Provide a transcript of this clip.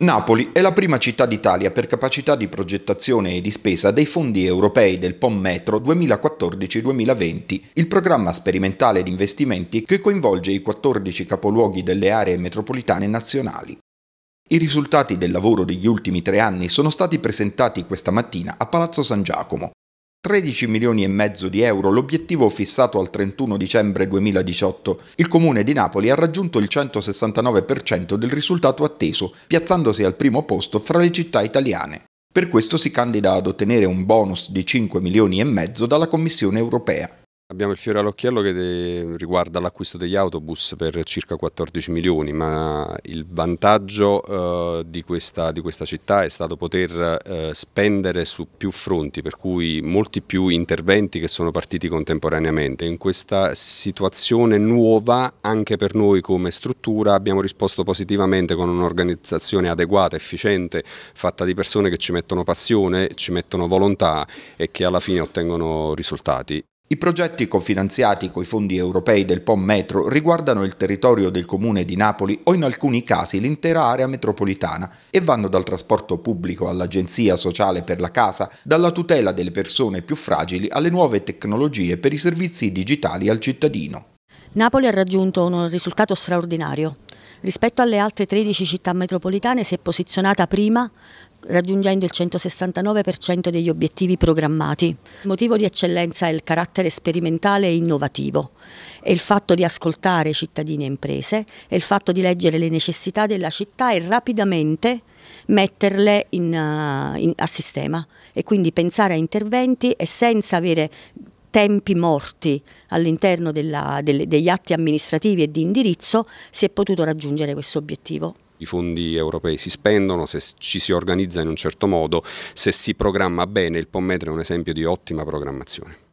Napoli è la prima città d'Italia per capacità di progettazione e di spesa dei fondi europei del POM Metro 2014-2020, il programma sperimentale di investimenti che coinvolge i 14 capoluoghi delle aree metropolitane nazionali. I risultati del lavoro degli ultimi tre anni sono stati presentati questa mattina a Palazzo San Giacomo. 13 milioni e mezzo di euro l'obiettivo fissato al 31 dicembre 2018. Il comune di Napoli ha raggiunto il 169% del risultato atteso, piazzandosi al primo posto fra le città italiane. Per questo si candida ad ottenere un bonus di 5 milioni e mezzo dalla Commissione europea. Abbiamo il fiore all'occhiello che riguarda l'acquisto degli autobus per circa 14 milioni, ma il vantaggio eh, di, questa, di, questa, città è stato poter eh, spendere su più fronti, per cui molti più interventi che sono partiti contemporaneamente. In questa situazione nuova, anche per noi come struttura, abbiamo risposto positivamente con un'organizzazione adeguata, efficiente, fatta di persone che ci mettono passione, ci mettono volontà e che alla fine ottengono risultati. I progetti cofinanziati coi fondi europei del POM Metro riguardano il territorio del comune di Napoli o in alcuni casi l'intera area metropolitana e vanno dal trasporto pubblico all'agenzia sociale per la casa, dalla tutela delle persone più fragili alle nuove tecnologie per i servizi digitali al cittadino. Napoli ha raggiunto un risultato straordinario. Rispetto alle altre 13 città metropolitane si è posizionata prima raggiungendo il 169% degli obiettivi programmati. Il motivo di eccellenza è il carattere sperimentale e innovativo, è il fatto di ascoltare cittadini e imprese, è il fatto di leggere le necessità della città e rapidamente metterle in, eh, in, a sistema e quindi pensare a interventi e senza avere tempi morti all'interno degli atti amministrativi e di indirizzo si è potuto raggiungere questo obiettivo i fondi europei si spendono, se ci si organizza in un certo modo, se si programma bene, il POMMETRE è un esempio di ottima programmazione.